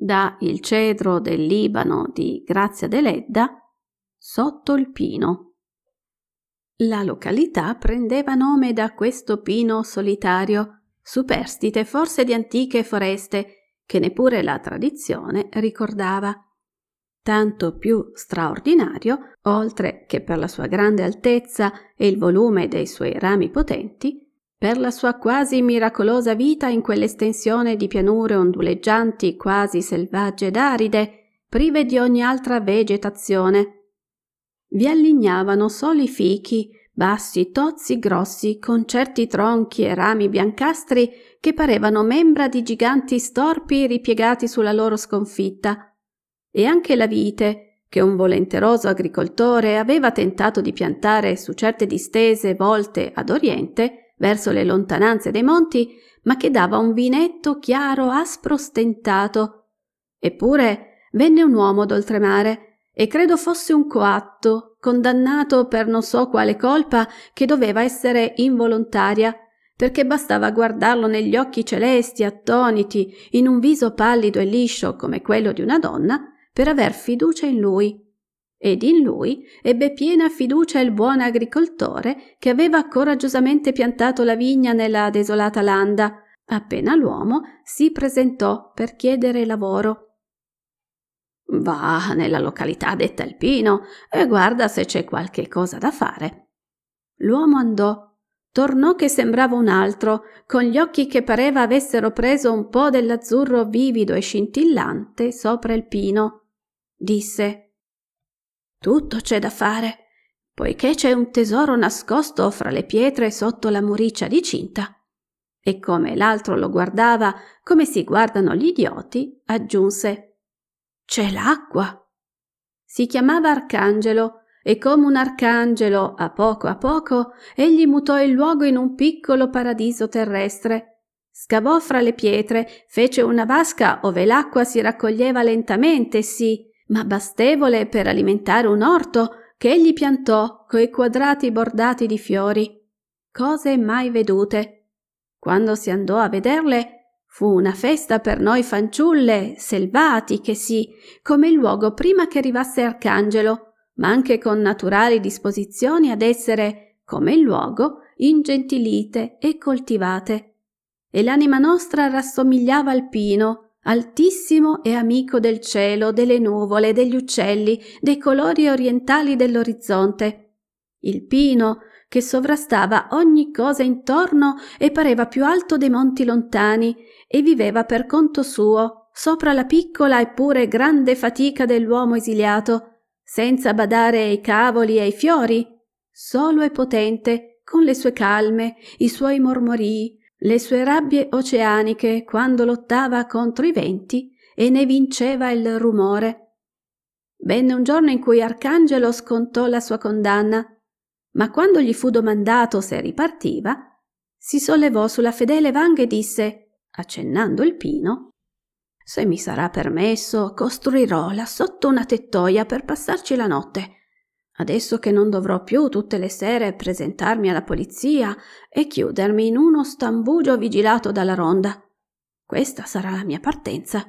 da Il cetro del Libano di Grazia Deledda, sotto il pino. La località prendeva nome da questo pino solitario, superstite forse di antiche foreste, che neppure la tradizione ricordava. Tanto più straordinario, oltre che per la sua grande altezza e il volume dei suoi rami potenti, per la sua quasi miracolosa vita in quell'estensione di pianure onduleggianti, quasi selvagge ed aride, prive di ogni altra vegetazione. Vi allignavano soli fichi, bassi, tozzi, grossi, con certi tronchi e rami biancastri che parevano membra di giganti storpi ripiegati sulla loro sconfitta. E anche la vite, che un volenteroso agricoltore aveva tentato di piantare su certe distese volte ad oriente, verso le lontananze dei monti, ma che dava un vinetto chiaro aspro stentato. Eppure venne un uomo d'oltremare, e credo fosse un coatto, condannato per non so quale colpa che doveva essere involontaria, perché bastava guardarlo negli occhi celesti attoniti, in un viso pallido e liscio come quello di una donna, per aver fiducia in lui ed in lui ebbe piena fiducia il buon agricoltore che aveva coraggiosamente piantato la vigna nella desolata landa, appena l'uomo si presentò per chiedere lavoro. Va nella località detta il Pino e guarda se c'è qualche cosa da fare. L'uomo andò, tornò che sembrava un altro, con gli occhi che pareva avessero preso un po' dell'azzurro vivido e scintillante sopra il Pino. Disse tutto c'è da fare, poiché c'è un tesoro nascosto fra le pietre sotto la muriccia di cinta. E come l'altro lo guardava, come si guardano gli idioti, aggiunse C'è l'acqua. Si chiamava Arcangelo, e come un arcangelo, a poco a poco, egli mutò il luogo in un piccolo paradiso terrestre. Scavò fra le pietre, fece una vasca ove l'acqua si raccoglieva lentamente, sì, ma bastevole per alimentare un orto che egli piantò coi quadrati bordati di fiori, cose mai vedute. Quando si andò a vederle, fu una festa per noi fanciulle, selvatiche sì, come il luogo prima che arrivasse Arcangelo, ma anche con naturali disposizioni ad essere, come il luogo, ingentilite e coltivate. E l'anima nostra rassomigliava al pino, altissimo e amico del cielo, delle nuvole, degli uccelli, dei colori orientali dell'orizzonte. Il pino, che sovrastava ogni cosa intorno e pareva più alto dei monti lontani, e viveva per conto suo, sopra la piccola eppure grande fatica dell'uomo esiliato, senza badare ai cavoli e ai fiori, solo e potente, con le sue calme, i suoi mormorii, le sue rabbie oceaniche quando lottava contro i venti e ne vinceva il rumore. Venne un giorno in cui Arcangelo scontò la sua condanna, ma quando gli fu domandato se ripartiva, si sollevò sulla fedele vanga e disse, accennando il pino, se mi sarà permesso, costruirò là sotto una tettoia per passarci la notte Adesso che non dovrò più tutte le sere presentarmi alla polizia e chiudermi in uno stambugio vigilato dalla ronda. Questa sarà la mia partenza.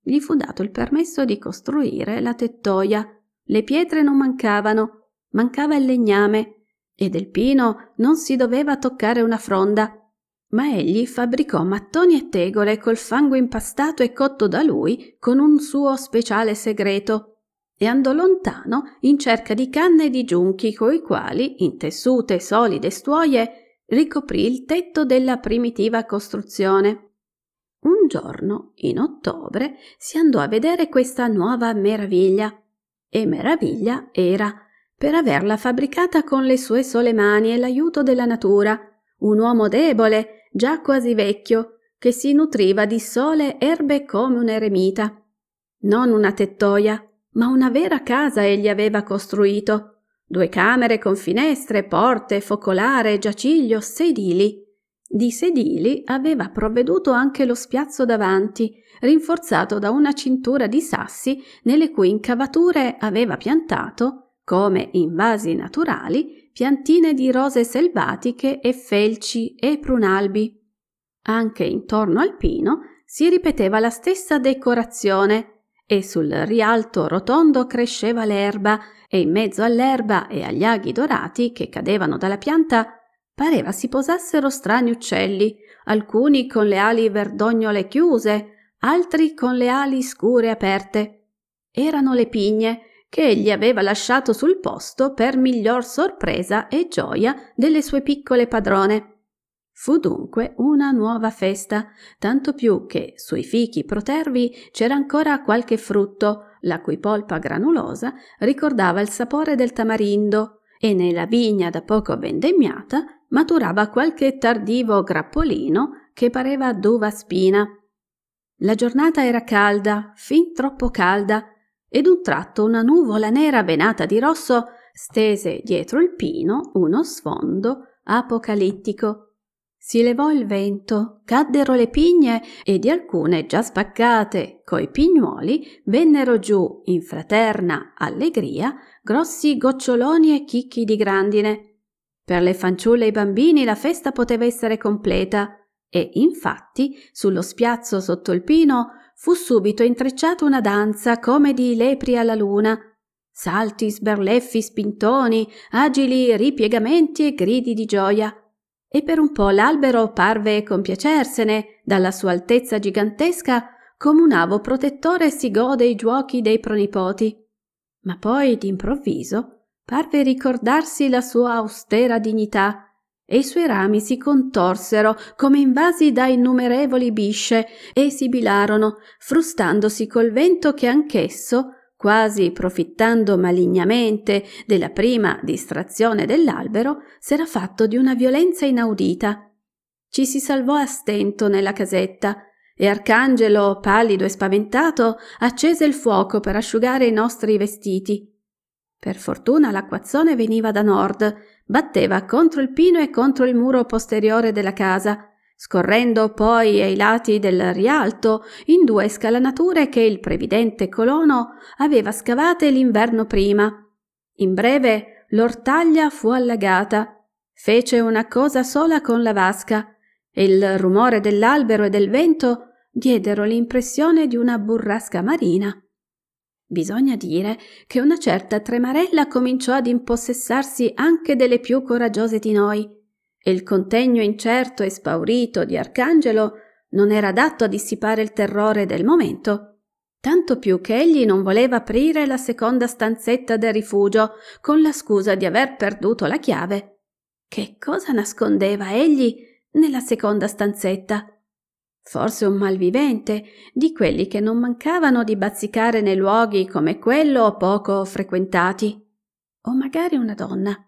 Gli fu dato il permesso di costruire la tettoia. Le pietre non mancavano, mancava il legname e del pino non si doveva toccare una fronda. Ma egli fabbricò mattoni e tegole col fango impastato e cotto da lui con un suo speciale segreto e andò lontano in cerca di canne e di giunchi coi quali, intessute solide stuoie, ricoprì il tetto della primitiva costruzione. Un giorno, in ottobre, si andò a vedere questa nuova meraviglia. E meraviglia era, per averla fabbricata con le sue sole mani e l'aiuto della natura, un uomo debole, già quasi vecchio, che si nutriva di sole erbe come un eremita. Non una tettoia, ma una vera casa egli aveva costruito. Due camere con finestre, porte, focolare, giaciglio, sedili. Di sedili aveva provveduto anche lo spiazzo davanti, rinforzato da una cintura di sassi nelle cui incavature aveva piantato, come in vasi naturali, piantine di rose selvatiche e felci e prunalbi. Anche intorno al pino si ripeteva la stessa decorazione, e sul rialto rotondo cresceva l'erba e in mezzo all'erba e agli aghi dorati che cadevano dalla pianta pareva si posassero strani uccelli, alcuni con le ali verdognole chiuse, altri con le ali scure aperte. Erano le pigne che egli aveva lasciato sul posto per miglior sorpresa e gioia delle sue piccole padrone. Fu dunque una nuova festa, tanto più che sui fichi protervi c'era ancora qualche frutto, la cui polpa granulosa ricordava il sapore del tamarindo, e nella vigna da poco vendemmiata maturava qualche tardivo grappolino che pareva d'uva spina. La giornata era calda, fin troppo calda, ed un tratto una nuvola nera venata di rosso stese dietro il pino uno sfondo apocalittico si levò il vento, caddero le pigne e di alcune già spaccate, coi pignuoli, vennero giù, in fraterna allegria, grossi goccioloni e chicchi di grandine. Per le fanciulle e i bambini la festa poteva essere completa e infatti sullo spiazzo sotto il pino fu subito intrecciata una danza come di lepri alla luna. Salti, sberleffi, spintoni, agili ripiegamenti e gridi di gioia e per un po' l'albero parve compiacersene dalla sua altezza gigantesca come un avo protettore si gode i giuochi dei pronipoti. Ma poi, d'improvviso, parve ricordarsi la sua austera dignità e i suoi rami si contorsero come invasi da innumerevoli bisce e sibilarono, frustandosi col vento che anch'esso quasi profittando malignamente della prima distrazione dell'albero, s'era fatto di una violenza inaudita. Ci si salvò a stento nella casetta e Arcangelo, pallido e spaventato, accese il fuoco per asciugare i nostri vestiti. Per fortuna l'acquazzone veniva da nord, batteva contro il pino e contro il muro posteriore della casa scorrendo poi ai lati del rialto in due scalanature che il previdente colono aveva scavate l'inverno prima. In breve l'ortaglia fu allagata, fece una cosa sola con la vasca, e il rumore dell'albero e del vento diedero l'impressione di una burrasca marina. Bisogna dire che una certa tremarella cominciò ad impossessarsi anche delle più coraggiose di noi, e il contegno incerto e spaurito di Arcangelo non era adatto a dissipare il terrore del momento, tanto più che egli non voleva aprire la seconda stanzetta del rifugio con la scusa di aver perduto la chiave. Che cosa nascondeva egli nella seconda stanzetta? Forse un malvivente, di quelli che non mancavano di bazzicare nei luoghi come quello poco frequentati. O magari una donna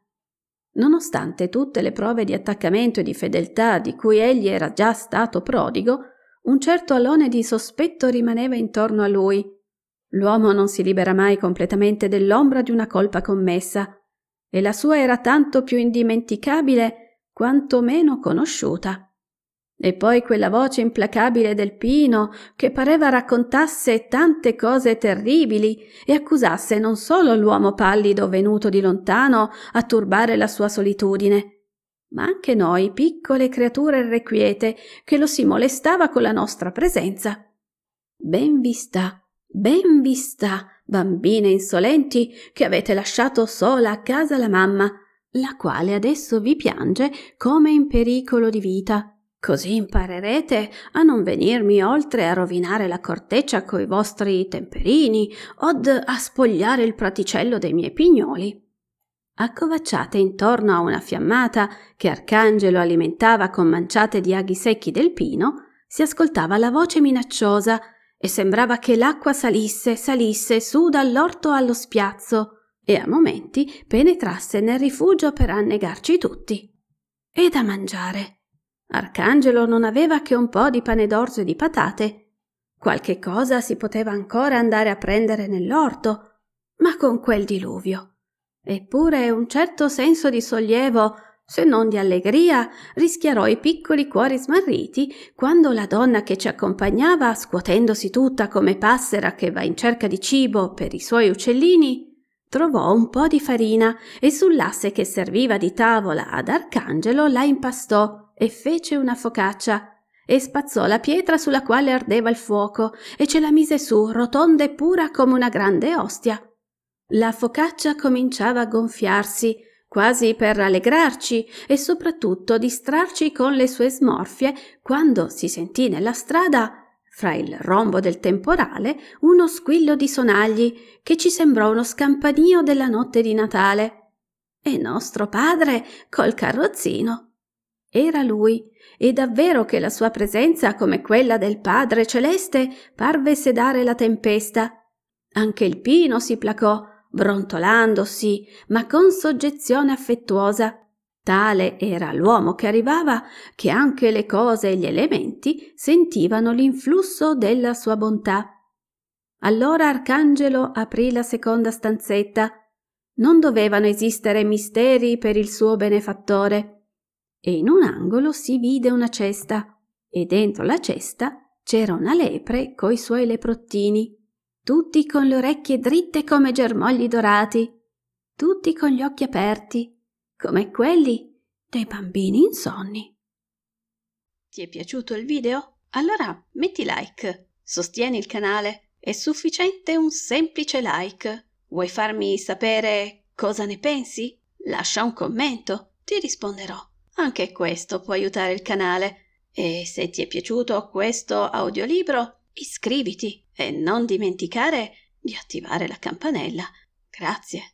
Nonostante tutte le prove di attaccamento e di fedeltà di cui egli era già stato prodigo, un certo alone di sospetto rimaneva intorno a lui. L'uomo non si libera mai completamente dell'ombra di una colpa commessa, e la sua era tanto più indimenticabile quanto meno conosciuta. E poi quella voce implacabile del Pino che pareva raccontasse tante cose terribili e accusasse non solo l'uomo pallido venuto di lontano a turbare la sua solitudine, ma anche noi piccole creature irrequiete che lo si molestava con la nostra presenza. Ben vi sta, ben vi sta, bambine insolenti che avete lasciato sola a casa la mamma, la quale adesso vi piange come in pericolo di vita Così imparerete a non venirmi oltre a rovinare la corteccia coi vostri temperini, od a spogliare il praticello dei miei pignoli. Accovacciate intorno a una fiammata che Arcangelo alimentava con manciate di aghi secchi del pino, si ascoltava la voce minacciosa e sembrava che l'acqua salisse, salisse su dall'orto allo spiazzo e a momenti penetrasse nel rifugio per annegarci tutti. E da mangiare. Arcangelo non aveva che un po' di pane d'orzo e di patate. Qualche cosa si poteva ancora andare a prendere nell'orto, ma con quel diluvio. Eppure un certo senso di sollievo, se non di allegria, rischiarò i piccoli cuori smarriti quando la donna che ci accompagnava, scuotendosi tutta come passera che va in cerca di cibo per i suoi uccellini, trovò un po' di farina e sull'asse che serviva di tavola ad Arcangelo la impastò e fece una focaccia e spazzò la pietra sulla quale ardeva il fuoco e ce la mise su, rotonda e pura come una grande ostia. La focaccia cominciava a gonfiarsi, quasi per allegrarci e soprattutto distrarci con le sue smorfie, quando si sentì nella strada, fra il rombo del temporale, uno squillo di sonagli che ci sembrò uno scampanio della notte di Natale. E nostro padre col carrozzino era lui, e davvero che la sua presenza, come quella del Padre Celeste, parve sedare la tempesta. Anche il pino si placò, brontolandosi, ma con soggezione affettuosa. Tale era l'uomo che arrivava, che anche le cose e gli elementi sentivano l'influsso della sua bontà. Allora Arcangelo aprì la seconda stanzetta. Non dovevano esistere misteri per il suo benefattore e in un angolo si vide una cesta e dentro la cesta c'era una lepre coi suoi leprottini, tutti con le orecchie dritte come germogli dorati, tutti con gli occhi aperti, come quelli dei bambini insonni. Ti è piaciuto il video? Allora metti like, sostieni il canale, è sufficiente un semplice like. Vuoi farmi sapere cosa ne pensi? Lascia un commento, ti risponderò. Anche questo può aiutare il canale. E se ti è piaciuto questo audiolibro, iscriviti e non dimenticare di attivare la campanella. Grazie.